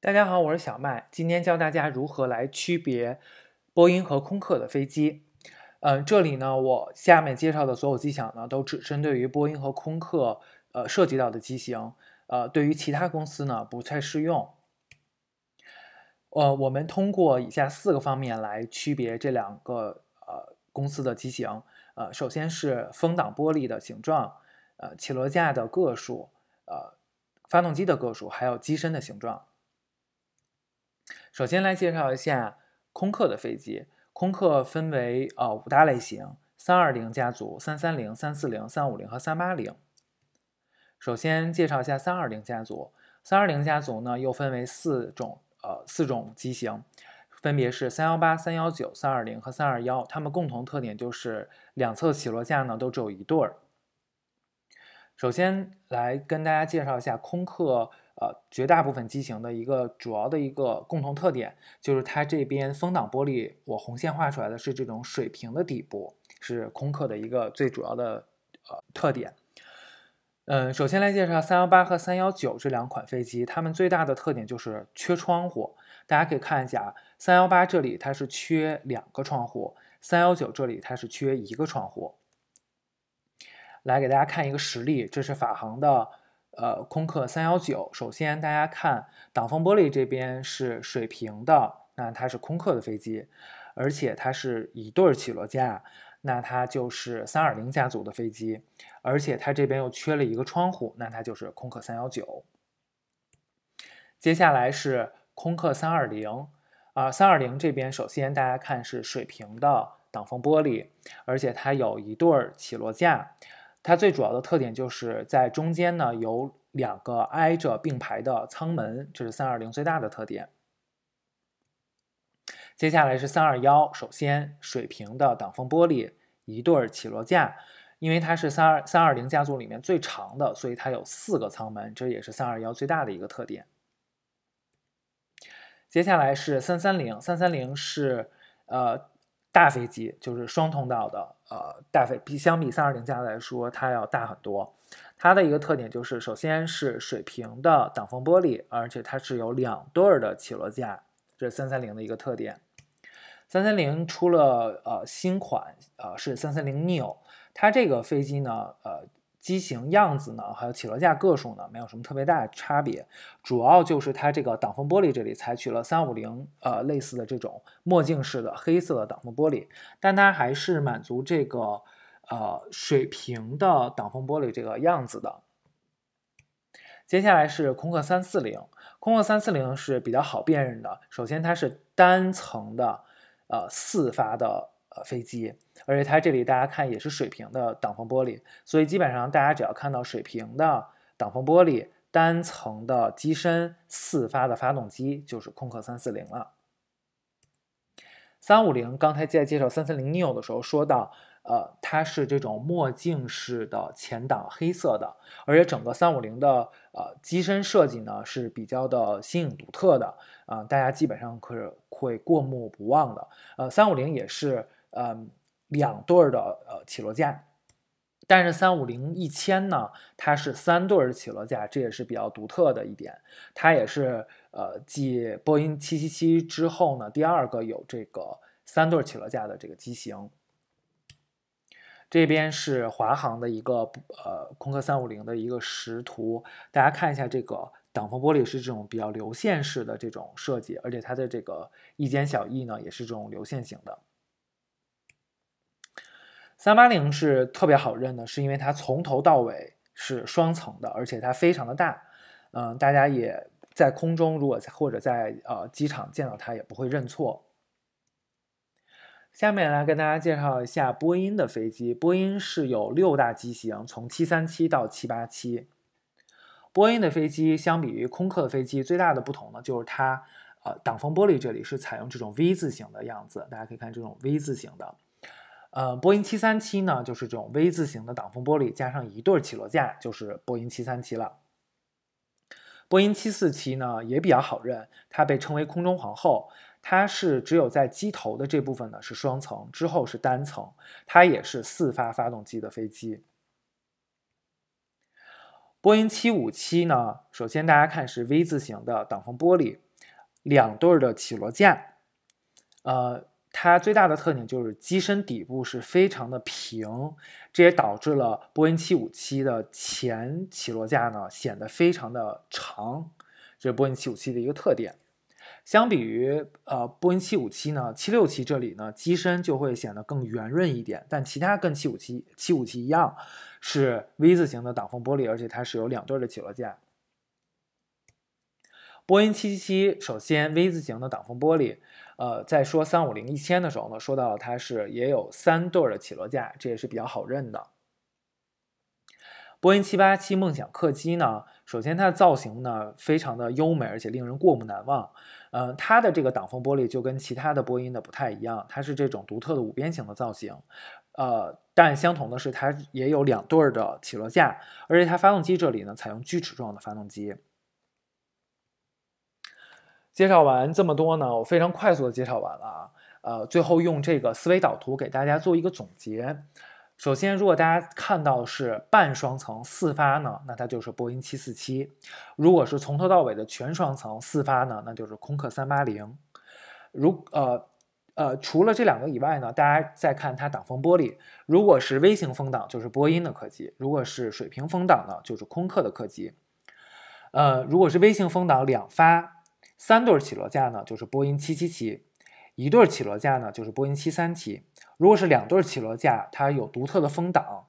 大家好，我是小麦，今天教大家如何来区别波音和空客的飞机。嗯，这里呢，我下面介绍的所有机巧呢，都只针对于波音和空客呃涉及到的机型，呃，对于其他公司呢，不太适用。呃，我们通过以下四个方面来区别这两个呃公司的机型。呃，首先是风挡玻璃的形状，呃，起落架的个数，呃，发动机的个数，还有机身的形状。首先来介绍一下空客的飞机。空客分为呃五大类型：三二零家族、三三零、三四零、三五零和三八零。首先介绍一下三二零家族。三二零家族呢又分为四种呃四种机型，分别是三幺八、三幺九、三二零和三二幺。它们共同特点就是两侧起落架呢都只有一对儿。首先来跟大家介绍一下空客。呃，绝大部分机型的一个主要的一个共同特点，就是它这边风挡玻璃，我红线画出来的是这种水平的底部，是空客的一个最主要的呃特点。嗯，首先来介绍三幺八和三幺九这两款飞机，它们最大的特点就是缺窗户。大家可以看一下啊，三幺八这里它是缺两个窗户，三幺九这里它是缺一个窗户。来给大家看一个实例，这是法航的。呃，空客三幺九，首先大家看挡风玻璃这边是水平的，那它是空客的飞机，而且它是一对儿起落架，那它就是三二零家族的飞机，而且它这边又缺了一个窗户，那它就是空客三幺九。接下来是空客三二零，啊，三二零这边首先大家看是水平的挡风玻璃，而且它有一对儿起落架。它最主要的特点就是在中间呢有两个挨着并排的舱门，这是三二零最大的特点。接下来是三二幺，首先水平的挡风玻璃，一对儿起落架，因为它是三二三二零家族里面最长的，所以它有四个舱门，这也是三二幺最大的一个特点。接下来是三三零，三三零是呃。大飞机就是双通道的，呃，大飞比相比三二零加来说，它要大很多。它的一个特点就是，首先是水平的挡风玻璃，而且它是有两对儿的起落架，这是三三零的一个特点。三三零出了呃新款，呃是三三零 neo，它这个飞机呢，呃。机型样子呢，还有起落架个数呢，没有什么特别大的差别，主要就是它这个挡风玻璃这里采取了三五零呃类似的这种墨镜式的黑色的挡风玻璃，但它还是满足这个呃水平的挡风玻璃这个样子的。接下来是空客三四零，空客三四零是比较好辨认的，首先它是单层的，呃四发的。飞机，而且它这里大家看也是水平的挡风玻璃，所以基本上大家只要看到水平的挡风玻璃、单层的机身、四发的发动机，就是空客三四零了。三五零，刚才在介绍三三零 neo 的时候说到，呃，它是这种墨镜式的前挡，黑色的，而且整个三五零的呃机身设计呢是比较的新颖独特的啊，大家基本上可会过目不忘的。呃，三五零也是。呃，两对儿的呃起落架，但是三五零一千呢，它是三对儿起落架，这也是比较独特的一点。它也是呃继波音七七七之后呢，第二个有这个三对起落架的这个机型。这边是华航的一个呃空客三五零的一个实图，大家看一下这个挡风玻璃是这种比较流线式的这种设计，而且它的这个翼尖小翼呢也是这种流线型的。三八零是特别好认的，是因为它从头到尾是双层的，而且它非常的大。嗯，大家也在空中，如果或者在呃机场见到它，也不会认错。下面来跟大家介绍一下波音的飞机。波音是有六大机型，从七三七到七八七。波音的飞机相比于空客的飞机，最大的不同呢，就是它呃挡风玻璃这里是采用这种 V 字形的样子，大家可以看这种 V 字形的。呃，波音七三七呢，就是这种 V 字形的挡风玻璃加上一对起落架，就是波音七三七了。波音七四七呢也比较好认，它被称为空中皇后，它是只有在机头的这部分呢是双层，之后是单层，它也是四发发动机的飞机。波音七五七呢，首先大家看是 V 字形的挡风玻璃，两对儿的起落架，呃。它最大的特点就是机身底部是非常的平，这也导致了波音757的前起落架呢显得非常的长，这是波音757的一个特点。相比于呃波音757呢，767这里呢机身就会显得更圆润一点，但其他跟757、757一样是 V 字形的挡风玻璃，而且它是有两对的起落架。波音七七七，首先 V 字形的挡风玻璃，呃，在说三五零一千的时候呢，说到了它是也有三对儿的起落架，这也是比较好认的。波音七八七梦想客机呢，首先它的造型呢非常的优美，而且令人过目难忘。嗯，它的这个挡风玻璃就跟其他的波音的不太一样，它是这种独特的五边形的造型。呃，但相同的是，它也有两对儿的起落架，而且它发动机这里呢，采用锯齿状的发动机。介绍完这么多呢，我非常快速的介绍完了啊。呃，最后用这个思维导图给大家做一个总结。首先，如果大家看到是半双层四发呢，那它就是波音七四七；如果是从头到尾的全双层四发呢，那就是空客三八零。如呃呃，除了这两个以外呢，大家再看它挡风玻璃，如果是微型风挡就是波音的客机，如果是水平风挡呢就是空客的客机。呃，如果是微型风挡两发。三对起落架呢，就是波音七七七；一对起落架呢，就是波音七三七。如果是两对起落架，它有独特的风挡，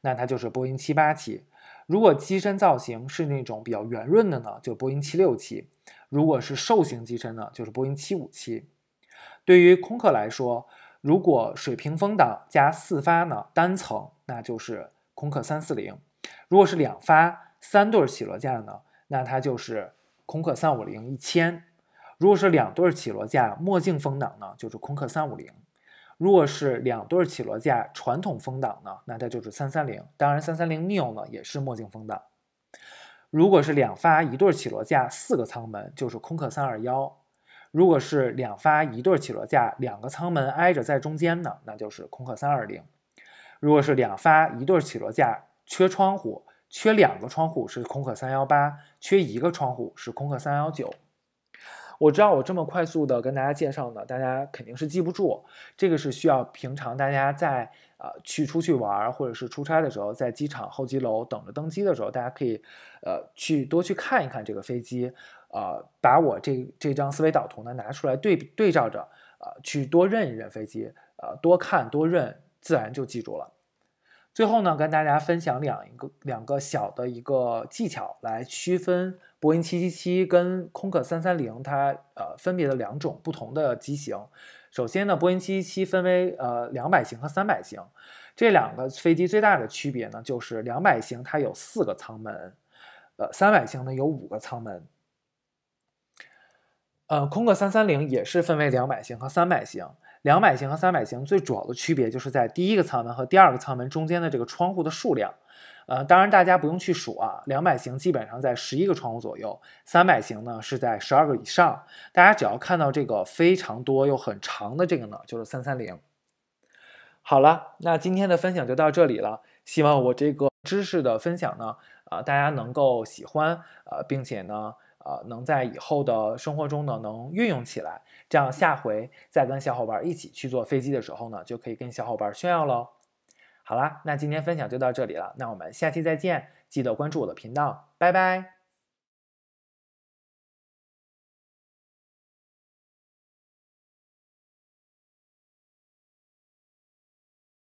那它就是波音七八七。如果机身造型是那种比较圆润的呢，就波音七六七；如果是瘦型机身呢，就是波音七五七。对于空客来说，如果水平风挡加四发呢，单层那就是空客三四零；如果是两发三对起落架呢，那它就是。空客三五零一千，如果是两对起落架，墨镜风挡呢，就是空客三五零；如果是两对起落架，传统风挡呢，那它就是三三零。当然，三三零 New 呢也是墨镜风挡。如果是两发一对起落架，四个舱门就是空客三二幺；如果是两发一对起落架，两个舱门挨着在中间呢，那就是空客三二零；如果是两发一对起落架，缺窗户。缺两个窗户是空客三幺八，缺一个窗户是空客三幺九。我知道我这么快速的跟大家介绍呢，大家肯定是记不住。这个是需要平常大家在啊去出去玩或者是出差的时候，在机场候机楼等着登机的时候，大家可以呃去多去看一看这个飞机，啊把我这这张思维导图呢拿出来对对照着啊去多认一认飞机，啊多看多认自然就记住了。最后呢，跟大家分享两一个两个小的一个技巧，来区分波音七七七跟空客三三零，它呃分别的两种不同的机型。首先呢，波音七七七分为呃两百型和三百型，这两个飞机最大的区别呢，就是两百型它有四个舱门，呃三百型呢有五个舱门。呃，空客三三零也是分为两百型和三百型。两百型和三百型最主要的区别就是在第一个舱门和第二个舱门中间的这个窗户的数量。呃，当然大家不用去数啊，两百型基本上在十一个窗户左右，三百型呢是在十二个以上。大家只要看到这个非常多又很长的这个呢，就是三三零。好了，那今天的分享就到这里了。希望我这个知识的分享呢，啊，大家能够喜欢，呃，并且呢，呃，能在以后的生活中呢能运用起来。这样，下回再跟小伙伴一起去坐飞机的时候呢，就可以跟小伙伴炫耀喽。好啦，那今天分享就到这里了，那我们下期再见，记得关注我的频道，拜拜。